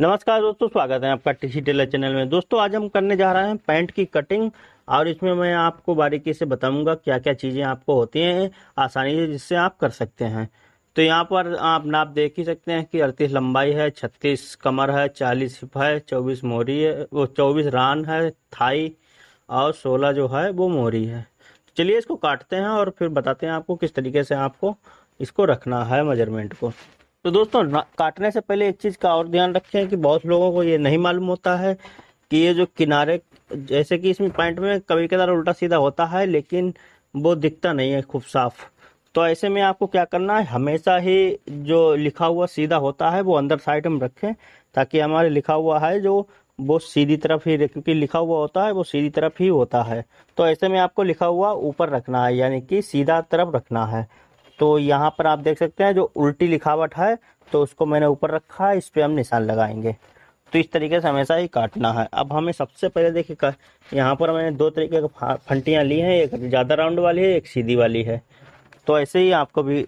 नमस्कार दोस्तों स्वागत है आपका टीसी टेलर चैनल में दोस्तों आज हम करने जा रहे हैं पैंट की कटिंग और इसमें मैं आपको बारीकी से बताऊंगा क्या क्या चीज़ें आपको होती हैं आसानी से जिससे आप कर सकते हैं तो यहाँ पर आप नाप देख ही सकते हैं कि अड़तीस लंबाई है छत्तीस कमर है चालीस हिप है चौबीस मोरी है वो चौबीस रान है थाई और सोलह जो है वो मोरी है तो चलिए इसको काटते हैं और फिर बताते हैं आपको किस तरीके से आपको इसको रखना है मेजरमेंट को तो दोस्तों काटने से पहले एक चीज़ का और ध्यान रखें कि बहुत लोगों को ये नहीं मालूम होता है कि ये जो किनारे जैसे कि इसमें पॉइंट में कभी कदार उल्टा सीधा होता है लेकिन वो दिखता नहीं है खूब साफ तो ऐसे में आपको क्या करना है हमेशा ही जो लिखा हुआ सीधा होता है वो अंदर साइड में रखें ताकि हमारे लिखा हुआ है जो वो सीधी तरफ ही क्योंकि लिखा हुआ होता है वो सीधी तरफ ही होता है तो ऐसे में आपको लिखा हुआ ऊपर रखना है यानी कि सीधा तरफ रखना है तो यहाँ पर आप देख सकते हैं जो उल्टी लिखावट है तो उसको मैंने ऊपर रखा है इस पर हम निशान लगाएंगे तो इस तरीके से हमेशा ही काटना है अब हमें सबसे पहले देखिए यहाँ पर मैंने दो तरीके की फंटियाँ ली हैं एक ज़्यादा राउंड वाली है एक सीधी वाली है तो ऐसे ही आपको भी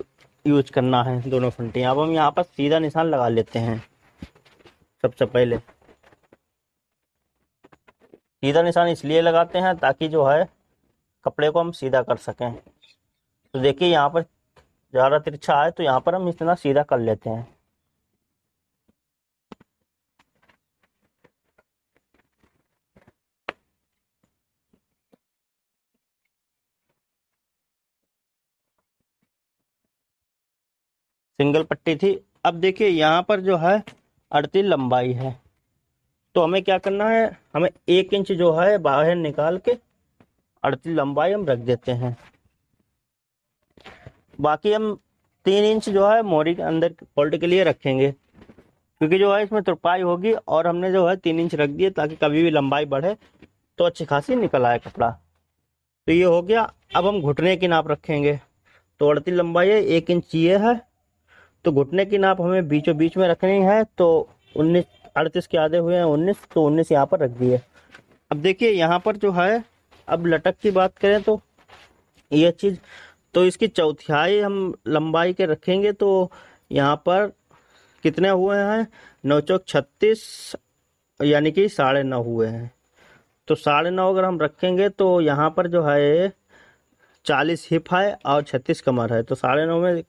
यूज करना है दोनों फंटियाँ अब हम यहाँ पर सीधा निशान लगा लेते हैं सबसे पहले सीधा निशान इसलिए लगाते हैं ताकि जो है कपड़े को हम सीधा कर सकें तो देखिए यहाँ पर ज़्यादा तिरछा आए तो यहाँ पर हम इतना सीधा कर लेते हैं सिंगल पट्टी थी अब देखिए यहाँ पर जो है अड़तीस लंबाई है तो हमें क्या करना है हमें एक इंच जो है बाहर निकाल के अड़तीस लंबाई हम रख देते हैं बाकी हम तीन इंच जो है मोरी के अंदर फोल्ड के लिए रखेंगे क्योंकि जो है इसमें तुरपाई होगी और हमने जो है तीन इंच रख दिए ताकि कभी भी लंबाई बढ़े तो अच्छी खासी निकल आए कपड़ा तो ये हो गया अब हम घुटने की नाप रखेंगे तो अड़ती लंबाई है एक इंच ये है तो घुटने की नाप हमें बीचों बीच में रखनी है तो उन्नीस अड़तीस के आधे हुए हैं उन्नीस तो उन्नीस यहाँ पर रख दिए अब देखिए यहाँ पर जो है अब लटक की बात करें तो ये चीज़ तो इसकी चौथाई हम लंबाई के रखेंगे तो यहाँ पर कितने हुए हैं नौ चौक छत्तीस यानी कि साढ़े नौ हुए हैं तो साढ़े नौ अगर हम रखेंगे तो यहाँ पर जो है चालीस हिप है और छत्तीस कमर है तो साढ़े नौ में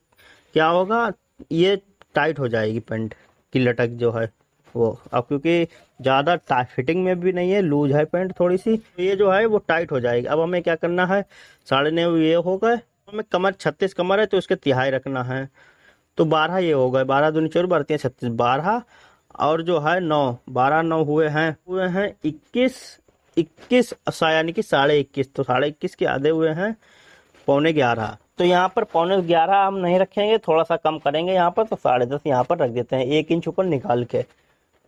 क्या होगा ये टाइट हो जाएगी पेंट की लटक जो है वो अब क्योंकि ज़्यादा टाइट फिटिंग में भी नहीं है लूज है पेंट थोड़ी सी तो ये जो है वो टाइट हो जाएगी अब हमें क्या करना है साढ़े नौ ये हो गए में कमर छत्तीस कमर है तो इसके तिहाई रखना है तो बारह ये हो गए बारह दूनी चौर बढ़ती है छत्तीस बारह और जो है नौ बारह नौ हुए हैं हुए हैं इक्कीस इक्कीस यानी कि साढ़े इक्कीस तो साढ़े इक्कीस के आधे हुए हैं पौने ग्यारह तो यहाँ पर पौने ग्यारह हम नहीं रखेंगे थोड़ा सा कम करेंगे यहाँ पर तो साढ़े दस यहाँ पर रख देते हैं एक इंच ऊपर निकाल के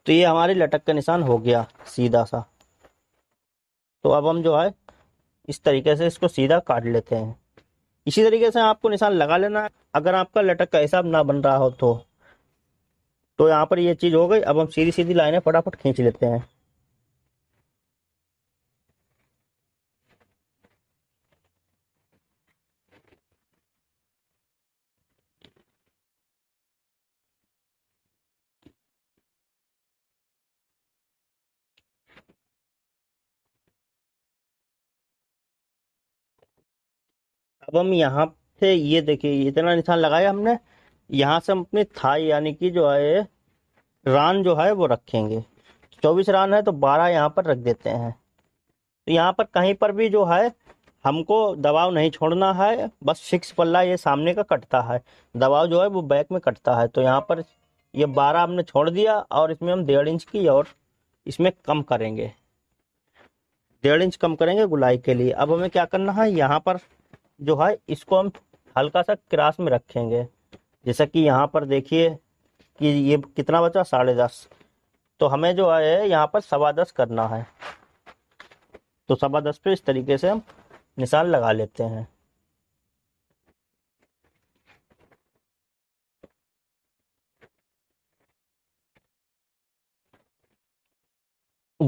तो ये हमारी लटक का निशान हो गया सीधा सा तो अब हम जो है इस तरीके से इसको सीधा काट लेते हैं इसी तरीके से आपको निशान लगा लेना अगर आपका लटक का हिसाब ना बन रहा हो तो तो यहाँ पर ये चीज़ हो गई अब हम सीधी सीधी लाइनें फटाफट खींच लेते हैं अब हम यहाँ से ये देखिए इतना निशान लगाया हमने यहाँ से हम अपनी थाई यानी कि जो है रान जो है वो रखेंगे चौबीस रान है तो बारह यहाँ पर रख देते हैं तो यहाँ पर कहीं पर भी जो है हमको दबाव नहीं छोड़ना है बस फिक्स पल्ला ये सामने का कटता है दबाव जो है वो बैक में कटता है तो यहाँ पर ये बारह हमने छोड़ दिया और इसमें हम डेढ़ इंच की और इसमें कम करेंगे डेढ़ इंच कम करेंगे गुलाई के लिए अब हमें क्या करना है यहाँ पर जो है इसको हम हल्का सा क्रास में रखेंगे जैसा कि यहाँ पर देखिए कि ये कितना बचा साढ़े दस तो हमें जो है यहाँ पर सवा दस करना है तो सवा दस पे इस तरीके से हम निशान लगा लेते हैं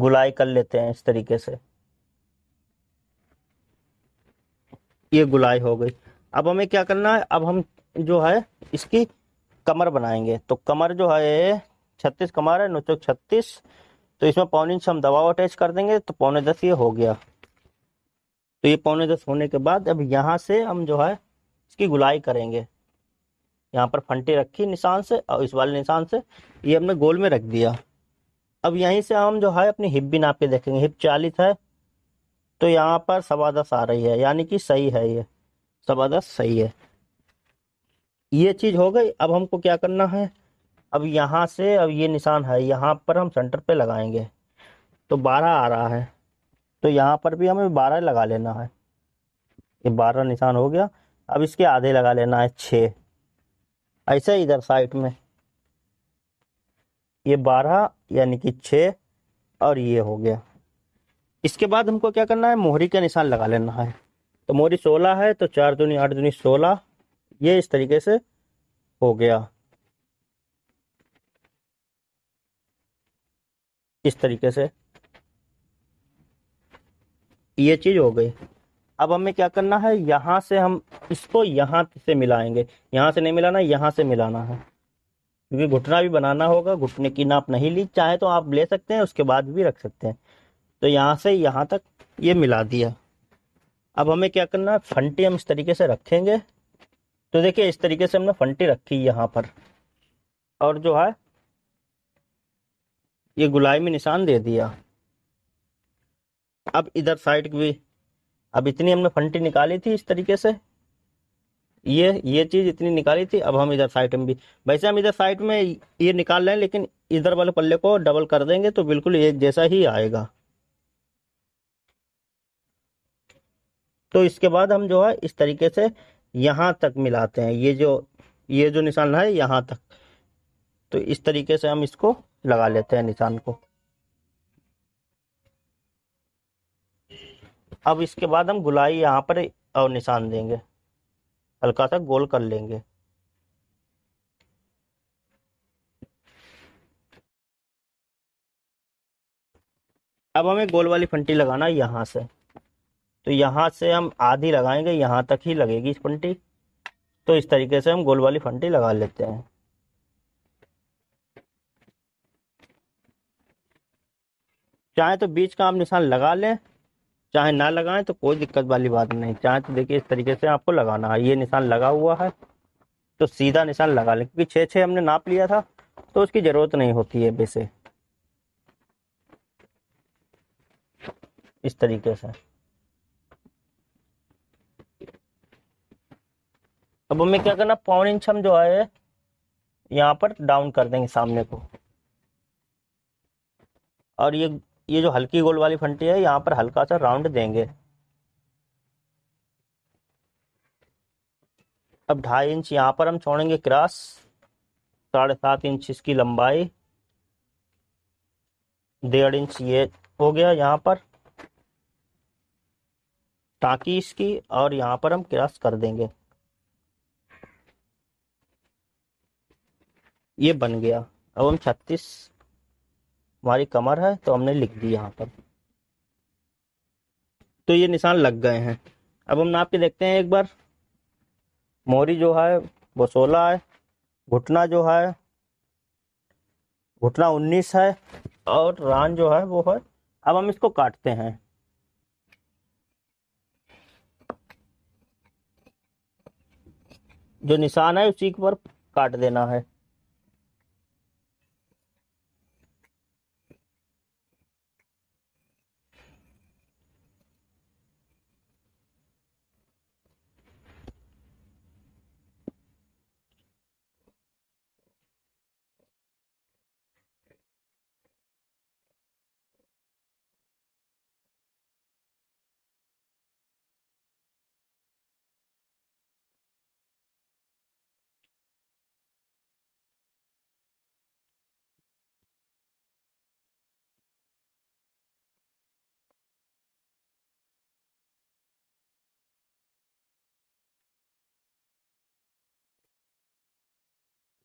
गुलाई कर लेते हैं इस तरीके से ये गुलाई हो गई अब हमें क्या करना है अब हम जो है इसकी कमर बनाएंगे तो कमर जो है छत्तीस कमर है नौ छत्तीस तो इसमें पौने इंच हम दबाव अटैच कर देंगे तो पौने दस ये हो गया तो ये पौने दस होने के बाद अब यहाँ से हम जो है इसकी गुलाई करेंगे यहाँ पर फंटे रखी निशान से और इस वाले निशान से ये हमने गोल में रख दिया अब यहीं से हम जो है अपनी हिप भी नाप के देखेंगे हिप चालीस है तो यहाँ पर सवा दस आ रही है यानी कि सही है ये सवा दस सही है ये चीज़ हो गई अब हमको क्या करना है अब यहाँ से अब ये निशान है यहाँ पर हम सेंटर पे लगाएंगे तो बारह आ रहा है तो यहाँ पर भी हमें बारह लगा लेना है ये बारह निशान हो गया अब इसके आधे लगा लेना है छः ऐसे इधर साइड में ये बारह यानी कि छः और ये हो गया इसके बाद हमको क्या करना है मोहरी का निशान लगा लेना है तो मोहरी सोलह है तो चार दूनी आठ दूनी सोलह ये इस तरीके से हो गया इस तरीके से ये चीज हो गई अब हमें क्या करना है यहां से हम इसको यहां से मिलाएंगे यहां से नहीं मिलाना यहां से मिलाना है क्योंकि घुटना भी बनाना होगा घुटने की नाप नहीं ली चाहे तो आप ले सकते हैं उसके बाद भी रख सकते हैं तो यहाँ से यहाँ तक ये मिला दिया अब हमें क्या करना है फंटी हम इस तरीके से रखेंगे तो देखिए इस तरीके से हमने फंटी रखी यहाँ पर और जो है ये गुलाई में निशान दे दिया अब इधर साइड भी अब इतनी हमने फंटी निकाली थी इस तरीके से ये ये चीज इतनी निकाली थी अब हम इधर साइड में भी वैसे हम इधर साइड में ये निकाल रहे हैं लेकिन इधर वाले पल्ले को डबल कर देंगे तो बिल्कुल एक जैसा ही आएगा तो इसके बाद हम जो है इस तरीके से यहाँ तक मिलाते हैं ये जो ये जो निशान है यहाँ तक तो इस तरीके से हम इसको लगा लेते हैं निशान को अब इसके बाद हम गुलाई यहाँ पर और निशान देंगे हल्का सा गोल कर लेंगे अब हमें गोल वाली फंटी लगाना है यहाँ से तो यहाँ से हम आधी लगाएंगे यहाँ तक ही लगेगी इस फंटी तो इस तरीके से हम गोल वाली फंटी लगा लेते हैं चाहे तो बीच का आप निशान लगा लें चाहे ना लगाएं तो कोई दिक्कत वाली बात नहीं चाहे तो देखिए इस तरीके से आपको लगाना है ये निशान लगा हुआ है तो सीधा निशान लगा लें क्योंकि छः छः हमने नाप लिया था तो उसकी ज़रूरत नहीं होती है वैसे इस तरीके से अब हमें क्या करना पौन इंच हम जो है यहाँ पर डाउन कर देंगे सामने को और ये ये जो हल्की गोल वाली फंटी है यहाँ पर हल्का सा राउंड देंगे अब ढाई इंच यहाँ पर हम छोड़ेंगे क्रॉस साढ़े सात इंच इसकी लंबाई डेढ़ इंच ये हो गया यहाँ पर टाकी इसकी और यहाँ पर हम क्रॉस कर देंगे ये बन गया अब हम छत्तीस हमारी कमर है तो हमने लिख दी यहाँ पर तो ये निशान लग गए हैं अब हम नाप के देखते हैं एक बार मोरी जो है वो सोलह है घुटना जो है घुटना उन्नीस है और रान जो है वो है अब हम इसको काटते हैं जो निशान है उसी पर काट देना है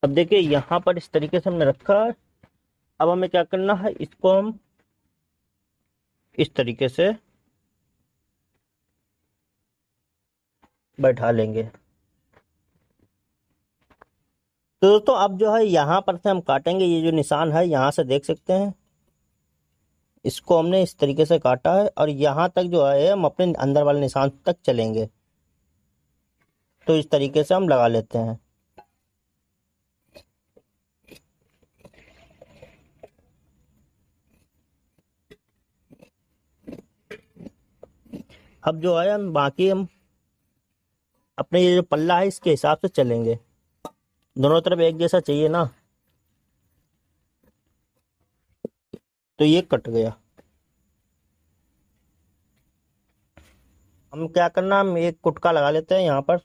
अब देखिए यहाँ पर इस तरीके से हमने रखा अब हमें क्या करना है इसको हम इस तरीके से बैठा लेंगे तो दोस्तों अब जो है यहाँ पर से हम काटेंगे ये जो निशान है यहाँ से देख सकते हैं इसको हमने इस तरीके से काटा है और यहाँ तक जो है हम अपने अंदर वाले निशान तक चलेंगे तो इस तरीके से हम लगा लेते हैं अब जो है हम बाकी हम अपने ये जो पल्ला है इसके हिसाब से चलेंगे दोनों तरफ एक जैसा चाहिए ना तो ये कट गया हम क्या करना हम एक कुटका लगा लेते हैं यहां पर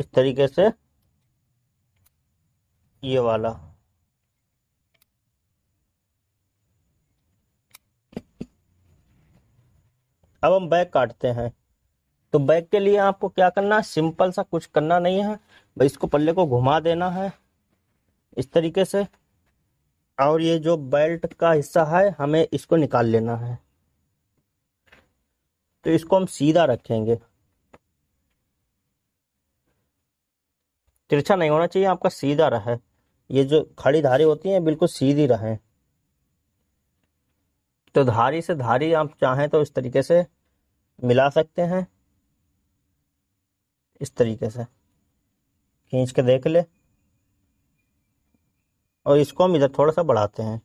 इस तरीके से ये वाला अब हम बैक काटते हैं तो बैक के लिए आपको क्या करना है सिंपल सा कुछ करना नहीं है भाई इसको पल्ले को घुमा देना है इस तरीके से और ये जो बेल्ट का हिस्सा है हमें इसको निकाल लेना है तो इसको हम सीधा रखेंगे तिरछा नहीं होना चाहिए आपका सीधा रहे ये जो खड़ी धारी होती है बिल्कुल सीधी रहें तो धारी से धारी आप चाहें तो इस तरीके से मिला सकते हैं इस तरीके से खींच के देख ले और इसको हम इधर थोड़ा सा बढ़ाते हैं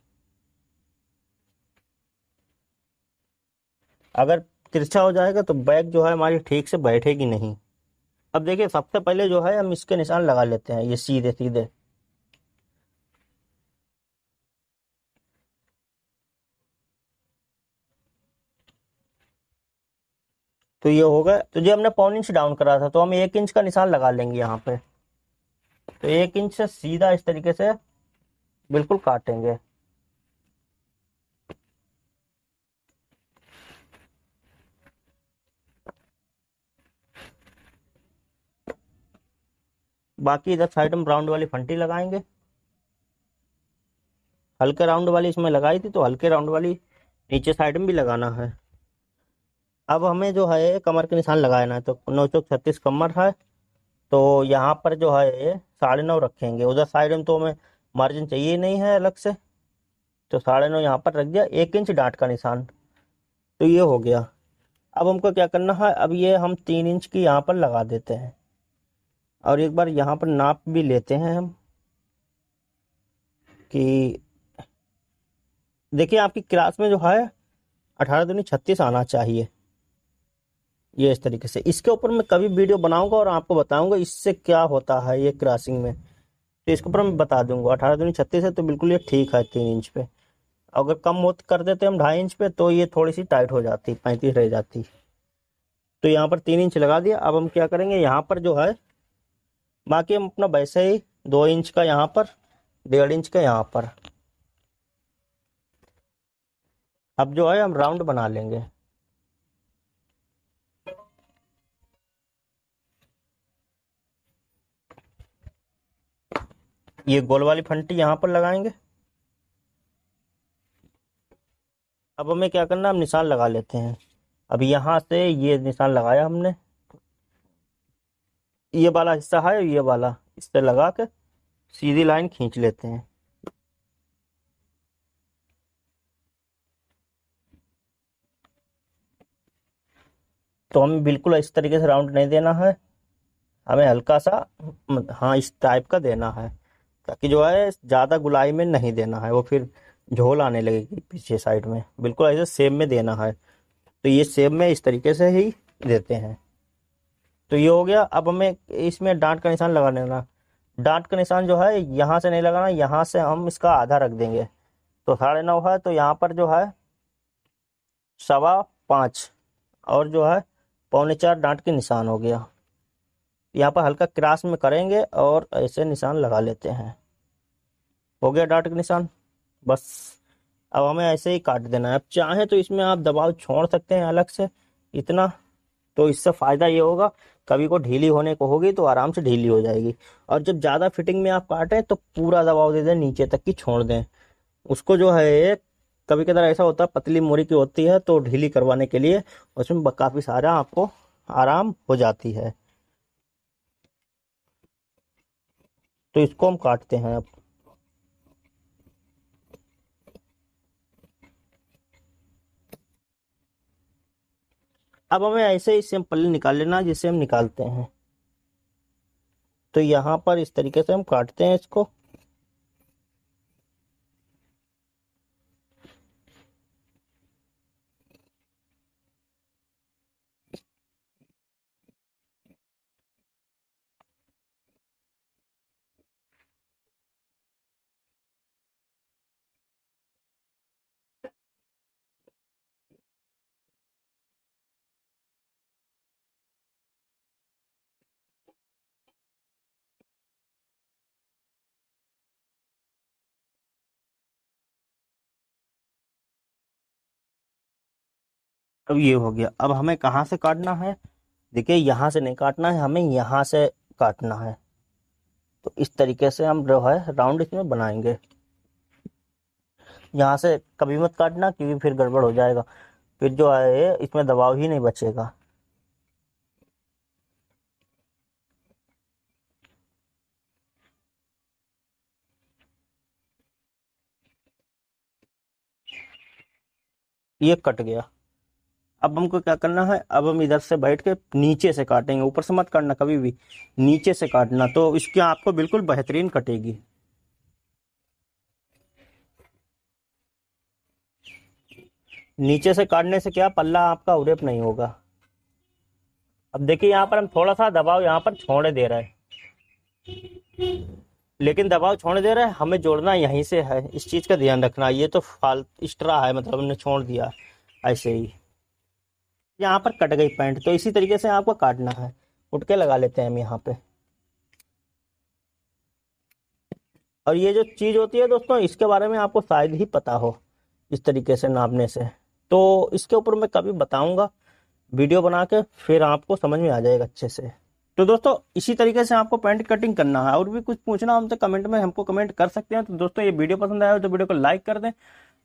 अगर तिरछा हो जाएगा तो बैग जो है हमारी ठीक से बैठेगी नहीं अब देखिए सबसे पहले जो है हम इसके निशान लगा लेते हैं ये सीधे सीधे तो ये हो गया तो जो हमने पौन इंच डाउन करा था तो हम एक इंच का निशान लगा लेंगे यहाँ पे तो एक इंच से सीधा इस तरीके से बिल्कुल काटेंगे बाकी इधर साइड हम राउंड वाली फंटी लगाएंगे हल्के राउंड वाली इसमें लगाई थी तो हल्के राउंड वाली नीचे साइड में भी लगाना है अब हमें जो है कमर के निशान लगाना है तो नौ चौक छत्तीस कमर है तो यहाँ पर जो है साढ़े नौ रखेंगे उधर साइड में तो हमें मार्जिन चाहिए नहीं है अलग से तो साढ़े नौ यहाँ पर रख दिया एक इंच डांट का निशान तो ये हो गया अब हमको क्या करना है अब ये हम तीन इंच की यहाँ पर लगा देते हैं और एक बार यहाँ पर नाप भी लेते हैं हम कि देखिए आपकी क्लास में जो है अठारह दूनी छत्तीस आना चाहिए ये इस तरीके से इसके ऊपर मैं कभी वीडियो बनाऊंगा और आपको बताऊंगा इससे क्या होता है ये क्रॉसिंग में तो इसके ऊपर मैं बता दूंगा अठारह दूनी छत्तीस है तो बिल्कुल ये ठीक है तीन इंच पे अगर कम मोत कर देते हम ढाई इंच पे तो ये थोड़ी सी टाइट हो जाती पैंतीस रह जाती तो यहाँ पर तीन इंच लगा दिया अब हम क्या करेंगे यहाँ पर जो है बाकी हम अपना वैसे ही दो इंच का यहाँ पर डेढ़ इंच का यहाँ पर अब जो है हम राउंड बना लेंगे ये गोल वाली फंटी यहां पर लगाएंगे अब हमें क्या करना हम निशान लगा लेते हैं अब यहां से ये निशान लगाया हमने ये वाला हिस्सा है ये वाला इससे लगा के सीधी लाइन खींच लेते हैं तो हमें बिल्कुल इस तरीके से राउंड नहीं देना है हमें हल्का सा हाँ इस टाइप का देना है ताकि जो है ज़्यादा गुलाई में नहीं देना है वो फिर झोल आने लगेगी पीछे साइड में बिल्कुल ऐसे सेब में देना है तो ये सेब में इस तरीके से ही देते हैं तो ये हो गया अब हमें इसमें डांट का निशान लगा देना डांट का निशान जो है यहाँ से नहीं लगाना यहाँ से हम इसका आधा रख देंगे तो साढ़े नौ है तो यहाँ पर जो है सवा पाँच और जो है पौने चार डांट के निशान हो गया यहाँ पर हल्का क्रास में करेंगे और ऐसे निशान लगा लेते हैं हो गया डॉट का निशान बस अब हमें ऐसे ही काट देना है अब चाहे तो इसमें आप दबाव छोड़ सकते हैं अलग से इतना तो इससे फ़ायदा ये होगा कभी को ढीली होने को होगी तो आराम से ढीली हो जाएगी और जब ज़्यादा फिटिंग में आप काटें तो पूरा दबाव दे दें नीचे तक की छोड़ दें उसको जो है कभी कदर ऐसा होता है पतली मोरी की होती है तो ढीली करवाने के लिए उसमें काफ़ी सारा आपको आराम हो जाती है तो इसको हम काटते हैं अब अब हमें ऐसे ही सेम पल्ले निकाल लेना जिसे हम निकालते हैं तो यहां पर इस तरीके से हम काटते हैं इसको अब ये हो गया अब हमें कहाँ से काटना है देखिए यहाँ से नहीं काटना है हमें यहाँ से काटना है तो इस तरीके से हम जो है राउंड इसमें बनाएंगे यहाँ से कभी मत काटना क्योंकि फिर गड़बड़ हो जाएगा फिर जो है इसमें दबाव ही नहीं बचेगा ये कट गया अब हमको क्या करना है अब हम इधर से बैठ के नीचे से काटेंगे ऊपर से मत काटना कभी भी नीचे से काटना तो इसकी आपको बिल्कुल बेहतरीन कटेगी नीचे से काटने से क्या पल्ला आपका उरेप नहीं होगा अब देखिए यहाँ पर हम थोड़ा सा दबाव यहाँ पर छोड़े दे रहे हैं लेकिन दबाव छोड़ दे रहे हैं हमें जोड़ना यहीं से है इस चीज़ का ध्यान रखना ये तो फाल एक्स्ट्रा है मतलब हमने छोड़ दिया ऐसे ही यहाँ पर कट गई पैंट तो इसी तरीके से आपको काटना है उठ के लगा लेते हैं हम यहाँ पे और ये जो चीज़ होती है दोस्तों इसके बारे में आपको शायद ही पता हो इस तरीके से नापने से तो इसके ऊपर मैं कभी बताऊंगा वीडियो बना के फिर आपको समझ में आ जाएगा अच्छे से तो दोस्तों इसी तरीके से आपको पैंट कटिंग करना है और भी कुछ पूछना हमसे कमेंट में हमको कमेंट कर सकते हैं तो दोस्तों ये वीडियो पसंद आया हो तो वीडियो को लाइक कर दें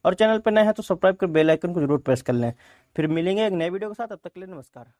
और चैनल पर नए हैं तो सब्सक्राइब कर बेल आइकन को जरूर प्रेस कर लें फिर मिलेंगे एक नए वीडियो के साथ अब तक के लिए नमस्कार